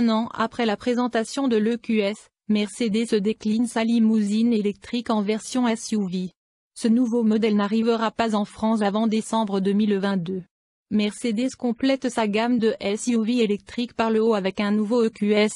Un an après la présentation de l'EQS, Mercedes décline sa limousine électrique en version SUV. Ce nouveau modèle n'arrivera pas en France avant décembre 2022. Mercedes complète sa gamme de SUV électriques par le haut avec un nouveau EQS.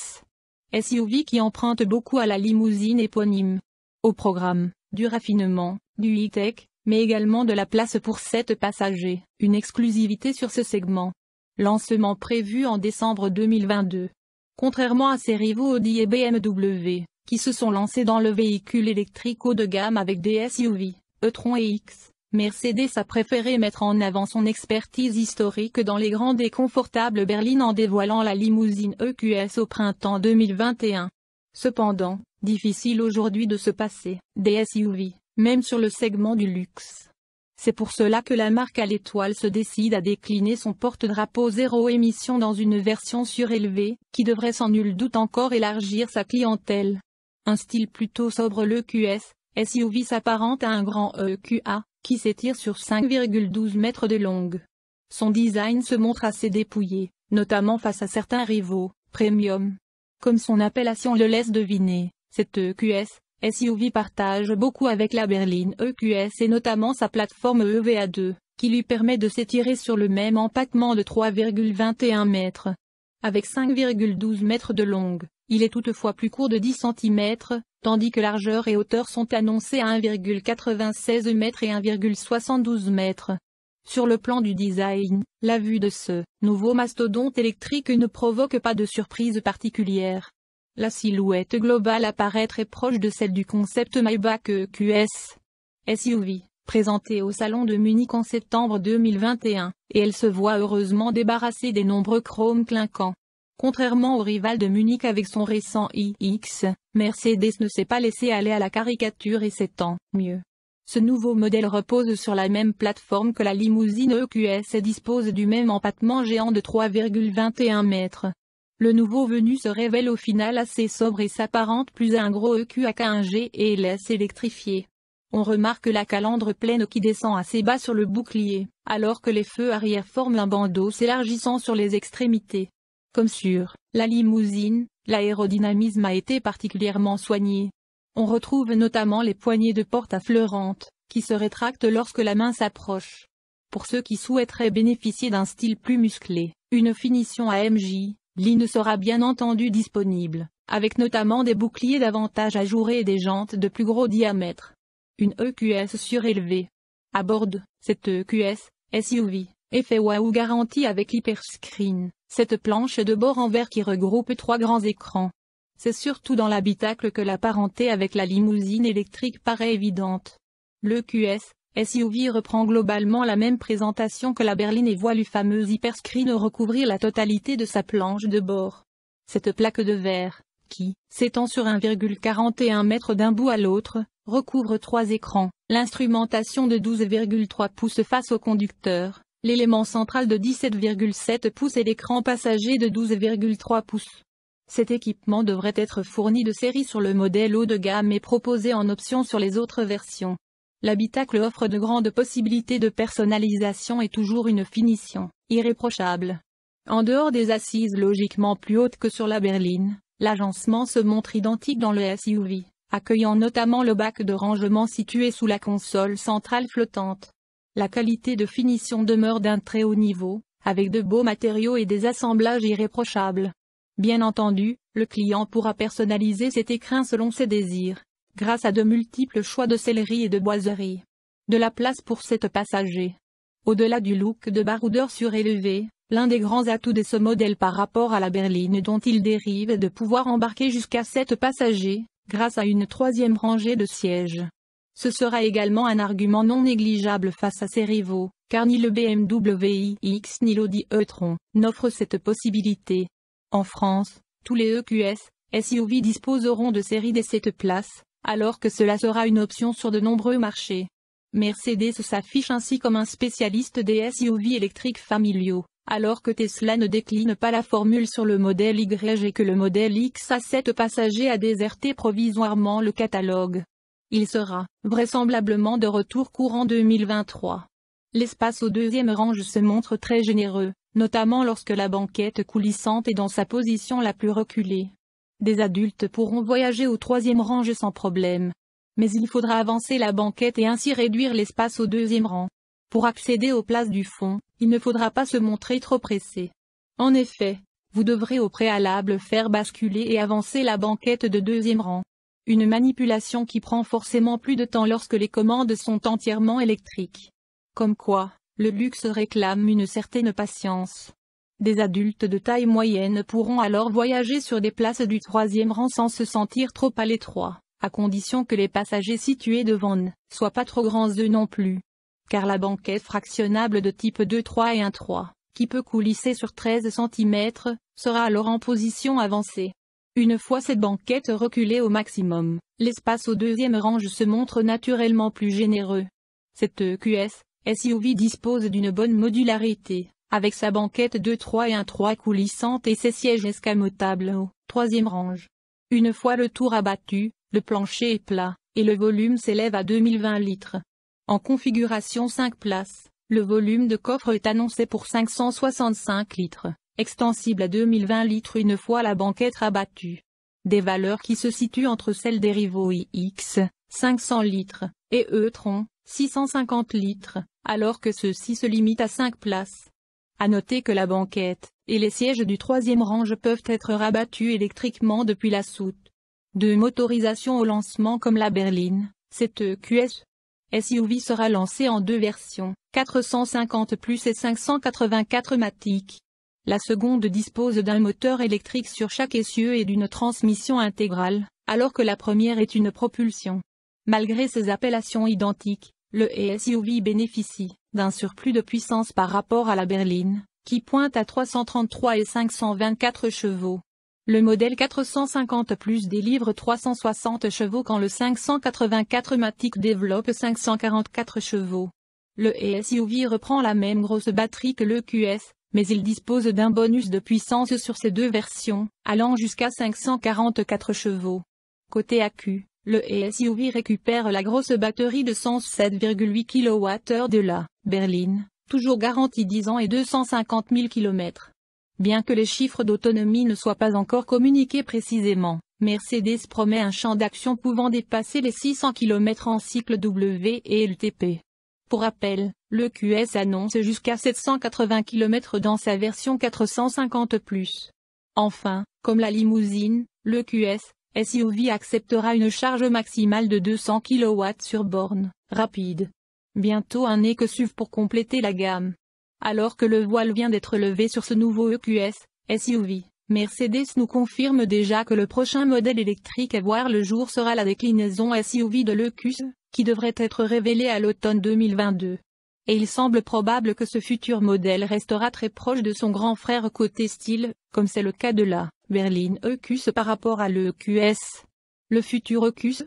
SUV qui emprunte beaucoup à la limousine éponyme. Au programme, du raffinement, du e-tech, mais également de la place pour 7 passagers, une exclusivité sur ce segment. Lancement prévu en décembre 2022. Contrairement à ses rivaux Audi et BMW, qui se sont lancés dans le véhicule électrique haut de gamme avec des SUV, e et X, Mercedes a préféré mettre en avant son expertise historique dans les grandes et confortables berlines en dévoilant la limousine EQS au printemps 2021. Cependant, difficile aujourd'hui de se passer des SUV, même sur le segment du luxe. C'est pour cela que la marque à l'étoile se décide à décliner son porte-drapeau zéro émission dans une version surélevée, qui devrait sans nul doute encore élargir sa clientèle. Un style plutôt sobre le QS, SUV s'apparente à un grand EQA, qui s'étire sur 5,12 mètres de long. Son design se montre assez dépouillé, notamment face à certains rivaux, premium. Comme son appellation le laisse deviner, cette EQS, SUV partage beaucoup avec la berline EQS et notamment sa plateforme EVA2, qui lui permet de s'étirer sur le même empattement de 3,21 mètres. Avec 5,12 mètres de long, il est toutefois plus court de 10 cm, tandis que largeur et hauteur sont annoncées à 1,96 m et 1,72 m. Sur le plan du design, la vue de ce nouveau mastodonte électrique ne provoque pas de surprise particulière. La silhouette globale apparaît très proche de celle du concept Maybach EQS SUV, présenté au Salon de Munich en septembre 2021, et elle se voit heureusement débarrassée des nombreux chromes clinquants. Contrairement au rival de Munich avec son récent iX, Mercedes ne s'est pas laissé aller à la caricature et tant mieux. Ce nouveau modèle repose sur la même plateforme que la limousine EQS et dispose du même empattement géant de 3,21 mètres. Le nouveau venu se révèle au final assez sobre et s'apparente plus à un gros EQA qu'à un G et laisse électrifié. On remarque la calandre pleine qui descend assez bas sur le bouclier, alors que les feux arrière forment un bandeau s'élargissant sur les extrémités. Comme sur la limousine, l'aérodynamisme a été particulièrement soigné. On retrouve notamment les poignées de porte affleurantes, qui se rétractent lorsque la main s'approche. Pour ceux qui souhaiteraient bénéficier d'un style plus musclé, une finition AMJ, L'INE sera bien entendu disponible, avec notamment des boucliers davantage ajourés et des jantes de plus gros diamètre. Une EQS surélevée. À bord cette EQS, SUV, effet waouh garantie avec l'hyperscreen, cette planche de bord en verre qui regroupe trois grands écrans. C'est surtout dans l'habitacle que la parenté avec la limousine électrique paraît évidente. L'EQS, SUV reprend globalement la même présentation que la berline et voit le fameux hyperscreen recouvrir la totalité de sa planche de bord. Cette plaque de verre, qui, s'étend sur 1,41 mètre d'un bout à l'autre, recouvre trois écrans, l'instrumentation de 12,3 pouces face au conducteur, l'élément central de 17,7 pouces et l'écran passager de 12,3 pouces. Cet équipement devrait être fourni de série sur le modèle haut de gamme et proposé en option sur les autres versions l'habitacle offre de grandes possibilités de personnalisation et toujours une finition irréprochable. En dehors des assises logiquement plus hautes que sur la berline, l'agencement se montre identique dans le SUV, accueillant notamment le bac de rangement situé sous la console centrale flottante. La qualité de finition demeure d'un très haut niveau, avec de beaux matériaux et des assemblages irréprochables. Bien entendu, le client pourra personnaliser cet écrin selon ses désirs, grâce à de multiples choix de céleri et de boiserie. De la place pour sept passagers. Au-delà du look de baroudeur surélevé, l'un des grands atouts de ce modèle par rapport à la berline dont il dérive est de pouvoir embarquer jusqu'à 7 passagers, grâce à une troisième rangée de sièges. Ce sera également un argument non négligeable face à ses rivaux, car ni le BMW iX ni l'Audi e-tron n'offrent cette possibilité. En France, tous les EQS, SUV disposeront de séries des 7 places, alors que cela sera une option sur de nombreux marchés. Mercedes s'affiche ainsi comme un spécialiste des SUV électriques familiaux, alors que Tesla ne décline pas la formule sur le modèle Y et que le modèle X à 7 passagers a déserté provisoirement le catalogue. Il sera, vraisemblablement de retour courant 2023. L'espace au deuxième range se montre très généreux, notamment lorsque la banquette coulissante est dans sa position la plus reculée des adultes pourront voyager au troisième rang sans problème. Mais il faudra avancer la banquette et ainsi réduire l'espace au deuxième rang. Pour accéder aux places du fond, il ne faudra pas se montrer trop pressé. En effet, vous devrez au préalable faire basculer et avancer la banquette de deuxième rang. Une manipulation qui prend forcément plus de temps lorsque les commandes sont entièrement électriques. Comme quoi, le luxe réclame une certaine patience. Des adultes de taille moyenne pourront alors voyager sur des places du troisième rang sans se sentir trop à l'étroit, à condition que les passagers situés devant ne soient pas trop grands eux non plus. Car la banquette fractionnable de type 2-3 et 1-3, qui peut coulisser sur 13 cm, sera alors en position avancée. Une fois cette banquette reculée au maximum, l'espace au deuxième rang se montre naturellement plus généreux. Cette EQS, SUV dispose d'une bonne modularité avec sa banquette 2-3 et 1-3 coulissante et ses sièges escamotables au troisième range. Une fois le tour abattu, le plancher est plat, et le volume s'élève à 2020 litres. En configuration 5 places, le volume de coffre est annoncé pour 565 litres, extensible à 2020 litres une fois la banquette abattue. Des valeurs qui se situent entre celles des rivaux IX, 500 litres, et Eutron, 650 litres, alors que ceux-ci se limitent à 5 places. À noter que la banquette et les sièges du troisième range peuvent être rabattus électriquement depuis la soute. Deux motorisations au lancement comme la berline, cette QS SUV sera lancée en deux versions, 450 et 584 Matic. La seconde dispose d'un moteur électrique sur chaque essieu et d'une transmission intégrale, alors que la première est une propulsion. Malgré ces appellations identiques, le SUV bénéficie d'un surplus de puissance par rapport à la berline, qui pointe à 333 et 524 chevaux. Le modèle 450 plus délivre 360 chevaux quand le 584 Matic développe 544 chevaux. Le SUV reprend la même grosse batterie que le QS, mais il dispose d'un bonus de puissance sur ces deux versions, allant jusqu'à 544 chevaux. Côté AQ, le SUV récupère la grosse batterie de 107,8 kWh de la berline, toujours garantie 10 ans et 250 000 km. Bien que les chiffres d'autonomie ne soient pas encore communiqués précisément, Mercedes promet un champ d'action pouvant dépasser les 600 km en cycle W et LTP. Pour rappel, le QS annonce jusqu'à 780 km dans sa version 450+. Enfin, comme la limousine, le QS SUV acceptera une charge maximale de 200 kW sur borne, rapide. Bientôt un EcoSUV pour compléter la gamme. Alors que le voile vient d'être levé sur ce nouveau EQS, SUV, Mercedes nous confirme déjà que le prochain modèle électrique à voir le jour sera la déclinaison SUV de l'EQS, qui devrait être révélée à l'automne 2022 et il semble probable que ce futur modèle restera très proche de son grand frère côté style, comme c'est le cas de la berline EQS par rapport à l'EQS. Le futur EQS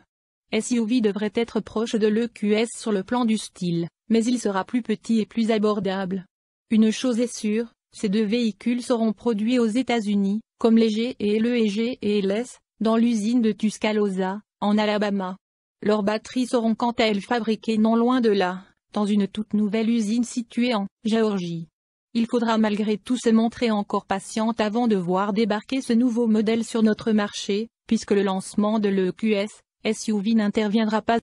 SUV devrait être proche de l'EQS sur le plan du style, mais il sera plus petit et plus abordable. Une chose est sûre, ces deux véhicules seront produits aux États-Unis, comme les G et le e et LS, dans l'usine de Tuscaloosa, en Alabama. Leurs batteries seront quant à elles fabriquées non loin de là dans une toute nouvelle usine située en Géorgie. Il faudra malgré tout se montrer encore patiente avant de voir débarquer ce nouveau modèle sur notre marché, puisque le lancement de l'EQS SUV n'interviendra pas